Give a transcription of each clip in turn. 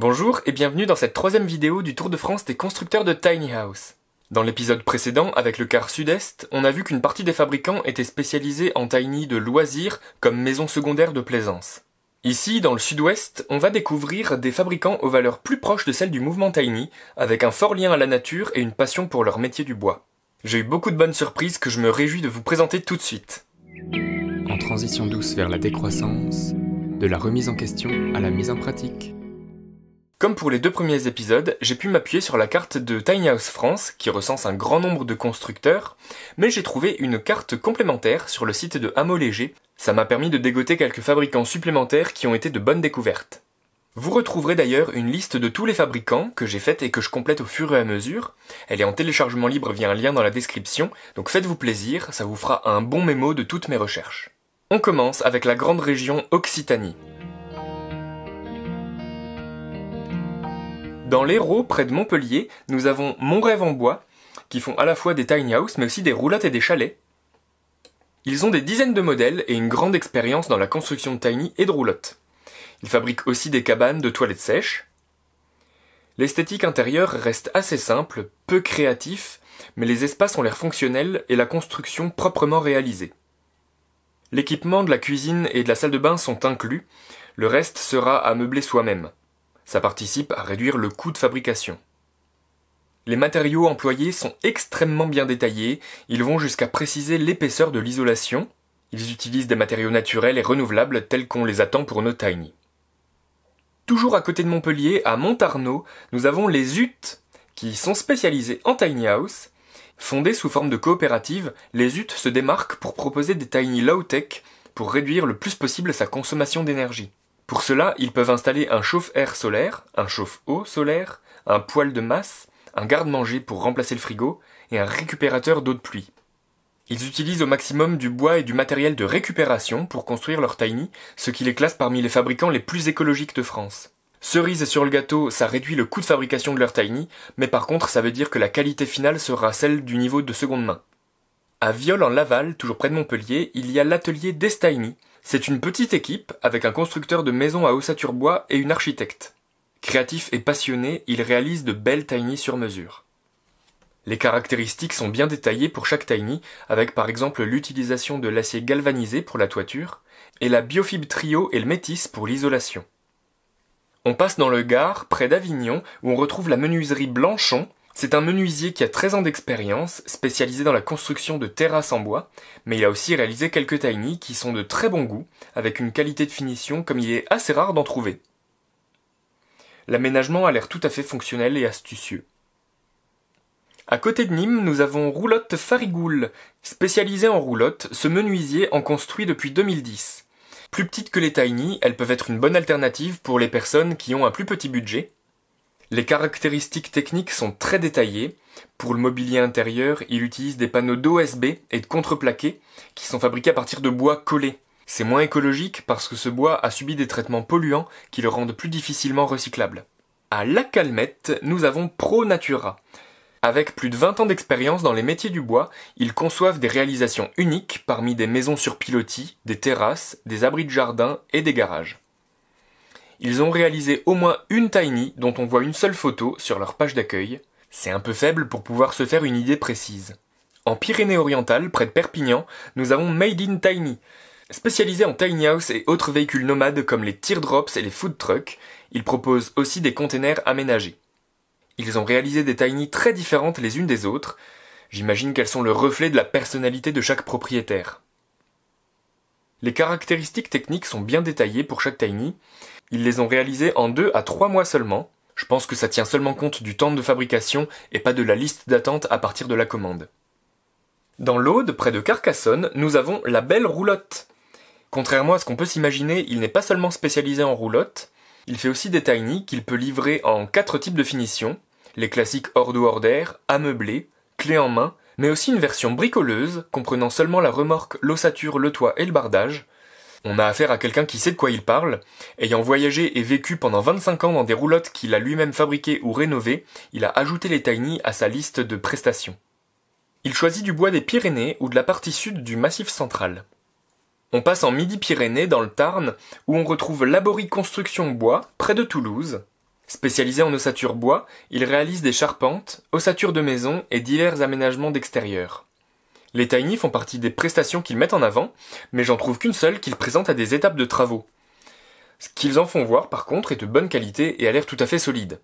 Bonjour et bienvenue dans cette troisième vidéo du Tour de France des constructeurs de Tiny House. Dans l'épisode précédent, avec le quart sud-est, on a vu qu'une partie des fabricants était spécialisée en tiny de loisirs comme maison secondaire de plaisance. Ici, dans le sud-ouest, on va découvrir des fabricants aux valeurs plus proches de celles du mouvement tiny, avec un fort lien à la nature et une passion pour leur métier du bois. J'ai eu beaucoup de bonnes surprises que je me réjouis de vous présenter tout de suite. En transition douce vers la décroissance, de la remise en question à la mise en pratique, comme pour les deux premiers épisodes, j'ai pu m'appuyer sur la carte de Tiny House France, qui recense un grand nombre de constructeurs, mais j'ai trouvé une carte complémentaire sur le site de Hameau Léger. Ça m'a permis de dégoter quelques fabricants supplémentaires qui ont été de bonnes découvertes. Vous retrouverez d'ailleurs une liste de tous les fabricants que j'ai faite et que je complète au fur et à mesure. Elle est en téléchargement libre via un lien dans la description, donc faites-vous plaisir, ça vous fera un bon mémo de toutes mes recherches. On commence avec la grande région Occitanie. Dans l'Hérault, près de Montpellier, nous avons Mon Rêve en Bois, qui font à la fois des tiny house, mais aussi des roulottes et des chalets. Ils ont des dizaines de modèles et une grande expérience dans la construction de tiny et de roulottes. Ils fabriquent aussi des cabanes de toilettes sèches. L'esthétique intérieure reste assez simple, peu créatif, mais les espaces ont l'air fonctionnels et la construction proprement réalisée. L'équipement de la cuisine et de la salle de bain sont inclus, le reste sera à meubler soi-même. Ça participe à réduire le coût de fabrication. Les matériaux employés sont extrêmement bien détaillés, ils vont jusqu'à préciser l'épaisseur de l'isolation, ils utilisent des matériaux naturels et renouvelables tels qu'on les attend pour nos tiny. Toujours à côté de Montpellier, à Montarno, nous avons les UT, qui sont spécialisés en tiny house. Fondés sous forme de coopérative, les UT se démarquent pour proposer des tiny low-tech pour réduire le plus possible sa consommation d'énergie. Pour cela, ils peuvent installer un chauffe-air solaire, un chauffe-eau solaire, un poêle de masse, un garde-manger pour remplacer le frigo et un récupérateur d'eau de pluie. Ils utilisent au maximum du bois et du matériel de récupération pour construire leur tiny, ce qui les classe parmi les fabricants les plus écologiques de France. Cerise sur le gâteau, ça réduit le coût de fabrication de leur tiny, mais par contre ça veut dire que la qualité finale sera celle du niveau de seconde main. À Viol en Laval, toujours près de Montpellier, il y a l'atelier Destiny, c'est une petite équipe avec un constructeur de maisons à ossature bois et une architecte. Créatif et passionné, il réalise de belles tiny sur mesure. Les caractéristiques sont bien détaillées pour chaque tiny, avec par exemple l'utilisation de l'acier galvanisé pour la toiture, et la biofib trio et le métis pour l'isolation. On passe dans le Gard, près d'Avignon, où on retrouve la menuiserie Blanchon, c'est un menuisier qui a 13 ans d'expérience, spécialisé dans la construction de terrasses en bois, mais il a aussi réalisé quelques tiny qui sont de très bon goût, avec une qualité de finition comme il est assez rare d'en trouver. L'aménagement a l'air tout à fait fonctionnel et astucieux. À côté de Nîmes, nous avons Roulotte Farigoule. Spécialisé en roulotte, ce menuisier en construit depuis 2010. Plus petites que les tiny, elles peuvent être une bonne alternative pour les personnes qui ont un plus petit budget, les caractéristiques techniques sont très détaillées. Pour le mobilier intérieur, il utilise des panneaux d'OSB et de contreplaqué qui sont fabriqués à partir de bois collé. C'est moins écologique parce que ce bois a subi des traitements polluants qui le rendent plus difficilement recyclable. À La Calmette, nous avons Pro Natura. Avec plus de 20 ans d'expérience dans les métiers du bois, ils conçoivent des réalisations uniques parmi des maisons sur pilotis, des terrasses, des abris de jardin et des garages ils ont réalisé au moins une Tiny dont on voit une seule photo sur leur page d'accueil. C'est un peu faible pour pouvoir se faire une idée précise. En Pyrénées-Orientales, près de Perpignan, nous avons Made in Tiny. Spécialisé en tiny house et autres véhicules nomades comme les teardrops et les food trucks, ils proposent aussi des containers aménagés. Ils ont réalisé des tiny très différentes les unes des autres. J'imagine qu'elles sont le reflet de la personnalité de chaque propriétaire. Les caractéristiques techniques sont bien détaillées pour chaque Tiny. Ils les ont réalisées en 2 à 3 mois seulement. Je pense que ça tient seulement compte du temps de fabrication et pas de la liste d'attente à partir de la commande. Dans l'Aude, près de Carcassonne, nous avons la belle roulotte. Contrairement à ce qu'on peut s'imaginer, il n'est pas seulement spécialisé en roulotte, il fait aussi des tiny qu'il peut livrer en quatre types de finitions, les classiques hors d'eau hors d'air, ameublés, clé en main mais aussi une version bricoleuse, comprenant seulement la remorque, l'ossature, le toit et le bardage. On a affaire à quelqu'un qui sait de quoi il parle, ayant voyagé et vécu pendant 25 ans dans des roulottes qu'il a lui-même fabriquées ou rénovées, il a ajouté les tiny à sa liste de prestations. Il choisit du bois des Pyrénées ou de la partie sud du massif central. On passe en Midi-Pyrénées dans le Tarn, où on retrouve l'Aborie Construction Bois, près de Toulouse, Spécialisé en ossature bois, ils réalisent des charpentes, ossatures de maison et divers aménagements d'extérieur. Les tiny font partie des prestations qu'ils mettent en avant, mais j'en trouve qu'une seule qu'ils présentent à des étapes de travaux. Ce qu'ils en font voir par contre est de bonne qualité et a l'air tout à fait solide.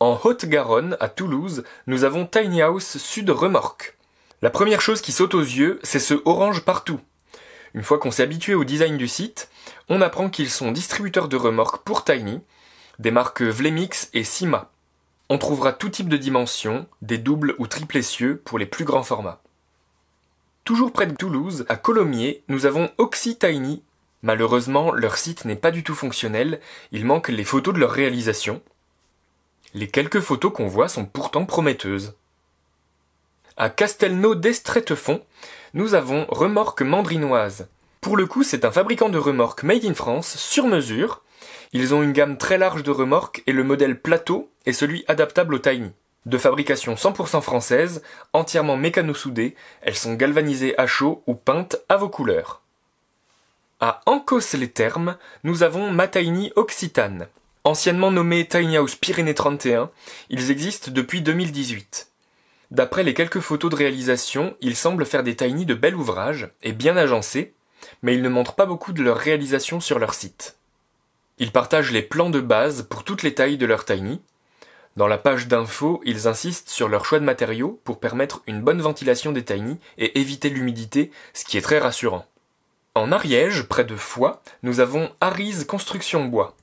En Haute-Garonne, à Toulouse, nous avons Tiny House Sud Remorque. La première chose qui saute aux yeux, c'est ce orange partout. Une fois qu'on s'est habitué au design du site, on apprend qu'ils sont distributeurs de remorques pour Tiny, des marques Vlemix et Sima. On trouvera tout type de dimensions, des doubles ou triples essieux pour les plus grands formats. Toujours près de Toulouse, à Colomiers, nous avons Oxytiny. Malheureusement, leur site n'est pas du tout fonctionnel, il manque les photos de leur réalisation. Les quelques photos qu'on voit sont pourtant prometteuses. À Castelnau d'Estretefond, nous avons Remorque Mandrinoise. Pour le coup, c'est un fabricant de remorques made in France sur mesure ils ont une gamme très large de remorques et le modèle plateau est celui adaptable au Tiny. De fabrication 100% française, entièrement mécano soudée, elles sont galvanisées à chaud ou peintes à vos couleurs. À ancos les termes nous avons Tiny Occitane. Anciennement nommé Tiny House Pyrénées 31, ils existent depuis 2018. D'après les quelques photos de réalisation, ils semblent faire des tiny de bel ouvrage et bien agencés, mais ils ne montrent pas beaucoup de leur réalisation sur leur site. Ils partagent les plans de base pour toutes les tailles de leur Tiny. Dans la page d'infos, ils insistent sur leur choix de matériaux pour permettre une bonne ventilation des Tiny et éviter l'humidité, ce qui est très rassurant. En Ariège, près de Foix, nous avons Arise Construction Bois.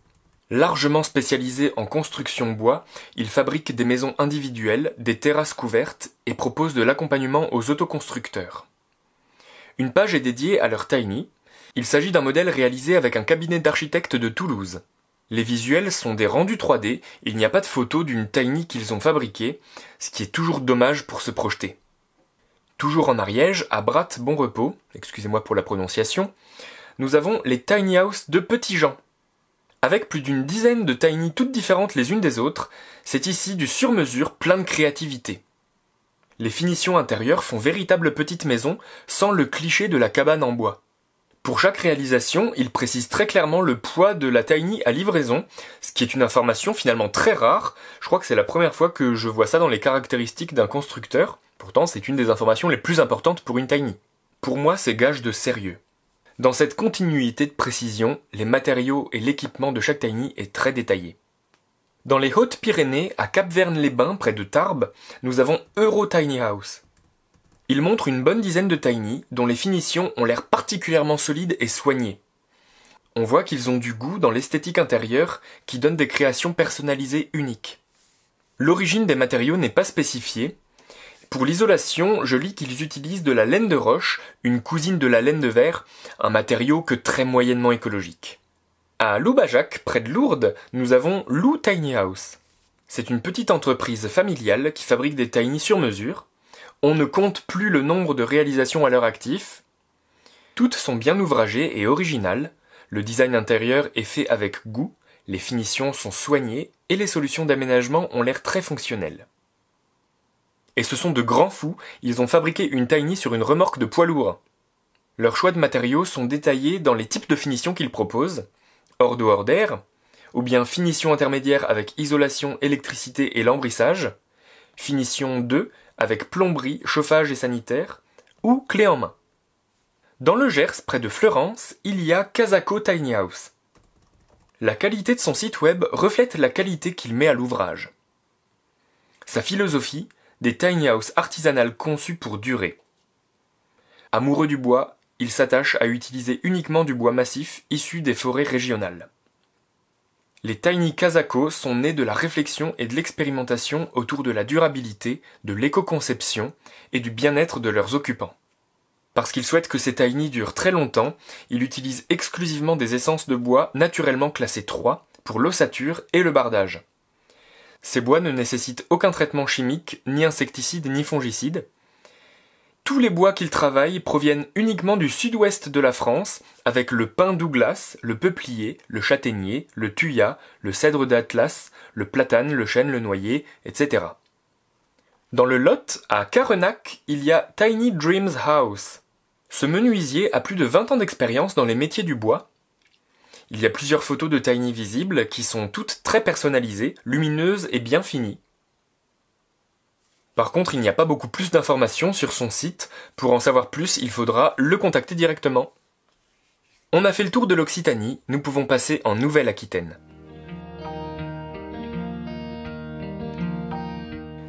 Largement spécialisé en construction bois, ils fabriquent des maisons individuelles, des terrasses couvertes et propose de l'accompagnement aux autoconstructeurs. Une page est dédiée à leur tiny, il s'agit d'un modèle réalisé avec un cabinet d'architectes de Toulouse. Les visuels sont des rendus 3D, il n'y a pas de photo d'une Tiny qu'ils ont fabriquée, ce qui est toujours dommage pour se projeter. Toujours en Ariège, à Brat Bon Repos, excusez-moi pour la prononciation, nous avons les Tiny House de Petit Jean. Avec plus d'une dizaine de tiny toutes différentes les unes des autres, c'est ici du sur-mesure plein de créativité. Les finitions intérieures font véritable petite maison sans le cliché de la cabane en bois. Pour chaque réalisation, il précise très clairement le poids de la Tiny à livraison, ce qui est une information finalement très rare. Je crois que c'est la première fois que je vois ça dans les caractéristiques d'un constructeur. Pourtant, c'est une des informations les plus importantes pour une Tiny. Pour moi, c'est gage de sérieux. Dans cette continuité de précision, les matériaux et l'équipement de chaque Tiny est très détaillé. Dans les Hautes-Pyrénées, à Cap-Verne-les-Bains, près de Tarbes, nous avons Euro Tiny House. Il montre une bonne dizaine de tiny, dont les finitions ont l'air particulièrement solides et soignées. On voit qu'ils ont du goût dans l'esthétique intérieure qui donne des créations personnalisées uniques. L'origine des matériaux n'est pas spécifiée. Pour l'isolation, je lis qu'ils utilisent de la laine de roche, une cousine de la laine de verre, un matériau que très moyennement écologique. À Loubajac, près de Lourdes, nous avons Lou Tiny House. C'est une petite entreprise familiale qui fabrique des tiny sur mesure, on ne compte plus le nombre de réalisations à l'heure actif. Toutes sont bien ouvragées et originales, le design intérieur est fait avec goût, les finitions sont soignées et les solutions d'aménagement ont l'air très fonctionnelles. Et ce sont de grands fous, ils ont fabriqué une tiny sur une remorque de poids lourd. Leurs choix de matériaux sont détaillés dans les types de finitions qu'ils proposent, hors hors d'air, ou bien finition intermédiaire avec isolation, électricité et lambrissage, finition 2 avec plomberie, chauffage et sanitaire, ou clé en main. Dans le Gers, près de Florence, il y a Casaco Tiny House. La qualité de son site web reflète la qualité qu'il met à l'ouvrage. Sa philosophie, des tiny houses artisanales conçues pour durer. Amoureux du bois, il s'attache à utiliser uniquement du bois massif issu des forêts régionales. Les Tiny Kazako sont nés de la réflexion et de l'expérimentation autour de la durabilité, de l'éco-conception et du bien-être de leurs occupants. Parce qu'ils souhaitent que ces tiny durent très longtemps, ils utilisent exclusivement des essences de bois naturellement classées 3 pour l'ossature et le bardage. Ces bois ne nécessitent aucun traitement chimique, ni insecticide, ni fongicide, tous les bois qu'il travaille proviennent uniquement du sud-ouest de la France, avec le pin Douglas, le peuplier, le châtaignier, le thuya, le cèdre d'Atlas, le platane, le chêne, le noyer, etc. Dans le Lot, à Carenac, il y a Tiny Dreams House. Ce menuisier a plus de 20 ans d'expérience dans les métiers du bois. Il y a plusieurs photos de Tiny visibles qui sont toutes très personnalisées, lumineuses et bien finies. Par contre, il n'y a pas beaucoup plus d'informations sur son site. Pour en savoir plus, il faudra le contacter directement. On a fait le tour de l'Occitanie, nous pouvons passer en Nouvelle-Aquitaine.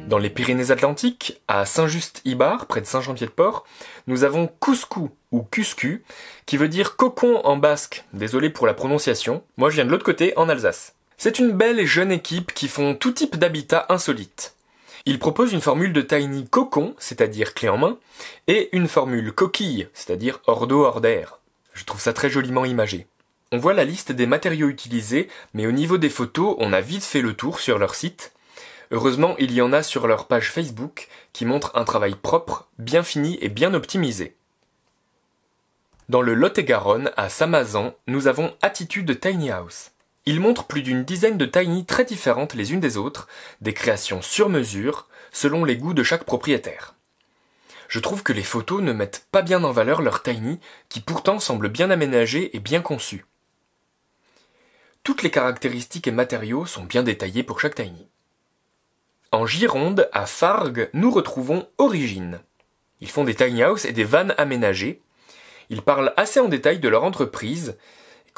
Dans les Pyrénées-Atlantiques, à Saint-Just-Ibar, près de Saint-Jean-Pied-de-Port, nous avons Couscou ou Cuscu, qui veut dire cocon en basque. Désolé pour la prononciation, moi je viens de l'autre côté, en Alsace. C'est une belle et jeune équipe qui font tout type d'habitats insolites. Il propose une formule de tiny cocon, c'est-à-dire clé en main, et une formule coquille, c'est-à-dire hors d'eau hors d'air. Je trouve ça très joliment imagé. On voit la liste des matériaux utilisés, mais au niveau des photos, on a vite fait le tour sur leur site. Heureusement, il y en a sur leur page Facebook qui montre un travail propre, bien fini et bien optimisé. Dans le Lot-et-Garonne, à Samazan, nous avons Attitude Tiny House. Ils montrent plus d'une dizaine de tiny très différentes les unes des autres, des créations sur mesure, selon les goûts de chaque propriétaire. Je trouve que les photos ne mettent pas bien en valeur leurs tiny, qui pourtant semblent bien aménagés et bien conçus. Toutes les caractéristiques et matériaux sont bien détaillés pour chaque tiny. En Gironde, à Fargues, nous retrouvons Origine. Ils font des tiny house et des vannes aménagées. Ils parlent assez en détail de leur entreprise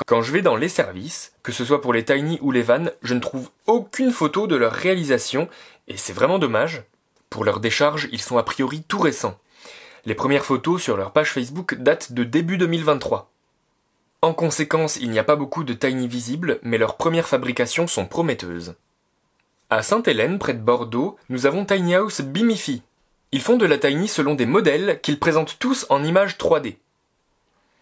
quand je vais dans les services, que ce soit pour les Tiny ou les Vans, je ne trouve aucune photo de leur réalisation, et c'est vraiment dommage. Pour leur décharge, ils sont a priori tout récents. Les premières photos sur leur page Facebook datent de début 2023. En conséquence, il n'y a pas beaucoup de Tiny visibles, mais leurs premières fabrications sont prometteuses. À Sainte-Hélène, près de Bordeaux, nous avons Tiny House Bimifi. Ils font de la Tiny selon des modèles qu'ils présentent tous en images 3D.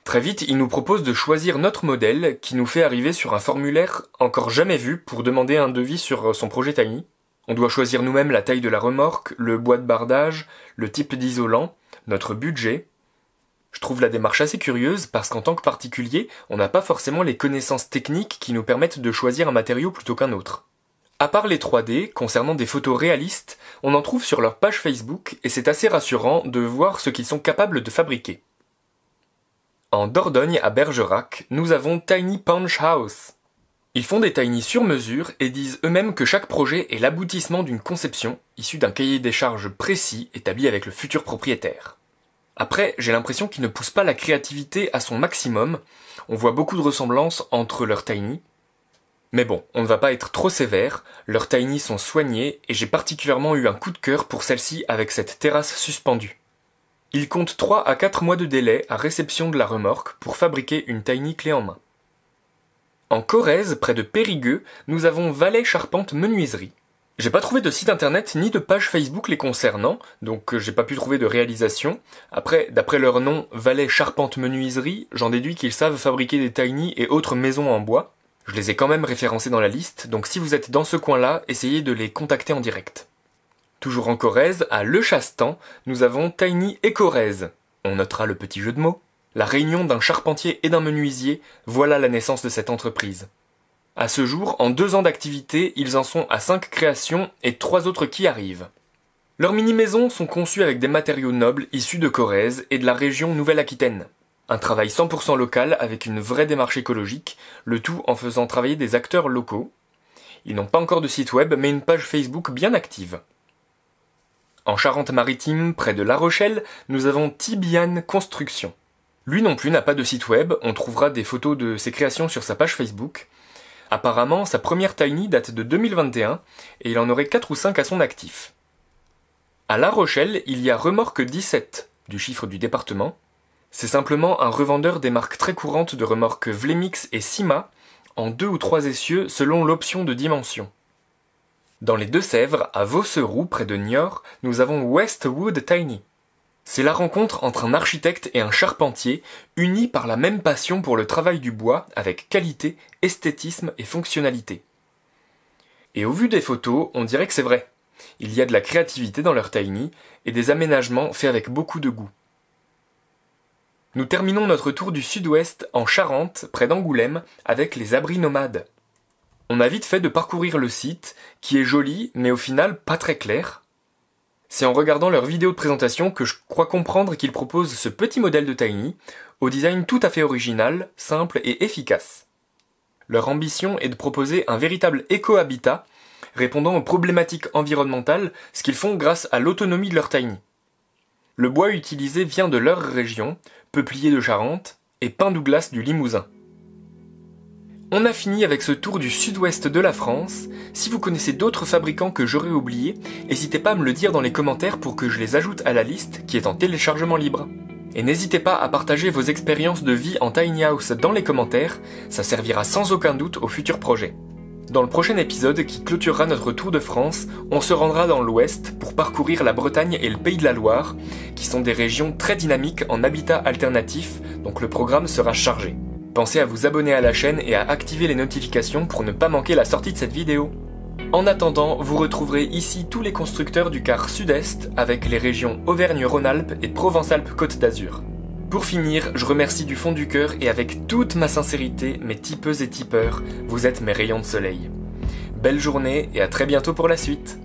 Très vite, il nous propose de choisir notre modèle qui nous fait arriver sur un formulaire encore jamais vu pour demander un devis sur son projet Tiny. On doit choisir nous-mêmes la taille de la remorque, le bois de bardage, le type d'isolant, notre budget. Je trouve la démarche assez curieuse parce qu'en tant que particulier, on n'a pas forcément les connaissances techniques qui nous permettent de choisir un matériau plutôt qu'un autre. À part les 3D, concernant des photos réalistes, on en trouve sur leur page Facebook et c'est assez rassurant de voir ce qu'ils sont capables de fabriquer. En Dordogne, à Bergerac, nous avons Tiny Punch House. Ils font des tiny sur mesure et disent eux-mêmes que chaque projet est l'aboutissement d'une conception issue d'un cahier des charges précis établi avec le futur propriétaire. Après, j'ai l'impression qu'ils ne poussent pas la créativité à son maximum. On voit beaucoup de ressemblances entre leurs tiny. Mais bon, on ne va pas être trop sévère, leurs tiny sont soignés et j'ai particulièrement eu un coup de cœur pour celle-ci avec cette terrasse suspendue. Il compte 3 à 4 mois de délai à réception de la remorque pour fabriquer une tiny clé en main. En Corrèze, près de Périgueux, nous avons Valet Charpente Menuiserie. J'ai pas trouvé de site internet ni de page Facebook les concernant, donc euh, j'ai pas pu trouver de réalisation. Après, d'après leur nom, Valet Charpente Menuiserie, j'en déduis qu'ils savent fabriquer des tiny et autres maisons en bois. Je les ai quand même référencés dans la liste, donc si vous êtes dans ce coin-là, essayez de les contacter en direct. Toujours en Corrèze, à Le Chastan, nous avons Tiny et Corrèze. On notera le petit jeu de mots. La réunion d'un charpentier et d'un menuisier, voilà la naissance de cette entreprise. À ce jour, en deux ans d'activité, ils en sont à cinq créations et trois autres qui arrivent. Leurs mini-maisons sont conçues avec des matériaux nobles issus de Corrèze et de la région Nouvelle-Aquitaine. Un travail 100% local avec une vraie démarche écologique, le tout en faisant travailler des acteurs locaux. Ils n'ont pas encore de site web, mais une page Facebook bien active. En Charente-Maritime, près de La Rochelle, nous avons Tibian Construction. Lui non plus n'a pas de site web, on trouvera des photos de ses créations sur sa page Facebook. Apparemment, sa première Tiny date de 2021 et il en aurait 4 ou 5 à son actif. À La Rochelle, il y a Remorque 17, du chiffre du département. C'est simplement un revendeur des marques très courantes de remorques Vlemix et Sima, en deux ou trois essieux selon l'option de dimension. Dans les Deux-Sèvres, à Vauceroux près de Niort, nous avons Westwood Tiny. C'est la rencontre entre un architecte et un charpentier, unis par la même passion pour le travail du bois avec qualité, esthétisme et fonctionnalité. Et au vu des photos, on dirait que c'est vrai. Il y a de la créativité dans leur tiny et des aménagements faits avec beaucoup de goût. Nous terminons notre tour du sud-ouest en Charente, près d'Angoulême, avec les abris nomades. On a vite fait de parcourir le site, qui est joli, mais au final pas très clair. C'est en regardant leur vidéo de présentation que je crois comprendre qu'ils proposent ce petit modèle de Tiny, au design tout à fait original, simple et efficace. Leur ambition est de proposer un véritable éco-habitat, répondant aux problématiques environnementales, ce qu'ils font grâce à l'autonomie de leur Tiny. Le bois utilisé vient de leur région, peuplier de Charente et pin Douglas du Limousin. On a fini avec ce tour du sud-ouest de la France. Si vous connaissez d'autres fabricants que j'aurais oubliés, n'hésitez pas à me le dire dans les commentaires pour que je les ajoute à la liste qui est en téléchargement libre. Et n'hésitez pas à partager vos expériences de vie en tiny house dans les commentaires, ça servira sans aucun doute au futur projet. Dans le prochain épisode qui clôturera notre tour de France, on se rendra dans l'ouest pour parcourir la Bretagne et le Pays de la Loire, qui sont des régions très dynamiques en habitat alternatif, donc le programme sera chargé. Pensez à vous abonner à la chaîne et à activer les notifications pour ne pas manquer la sortie de cette vidéo. En attendant, vous retrouverez ici tous les constructeurs du car sud-est avec les régions Auvergne-Rhône-Alpes et Provence-Alpes-Côte d'Azur. Pour finir, je remercie du fond du cœur et avec toute ma sincérité mes tipeuses et tipeurs, vous êtes mes rayons de soleil. Belle journée et à très bientôt pour la suite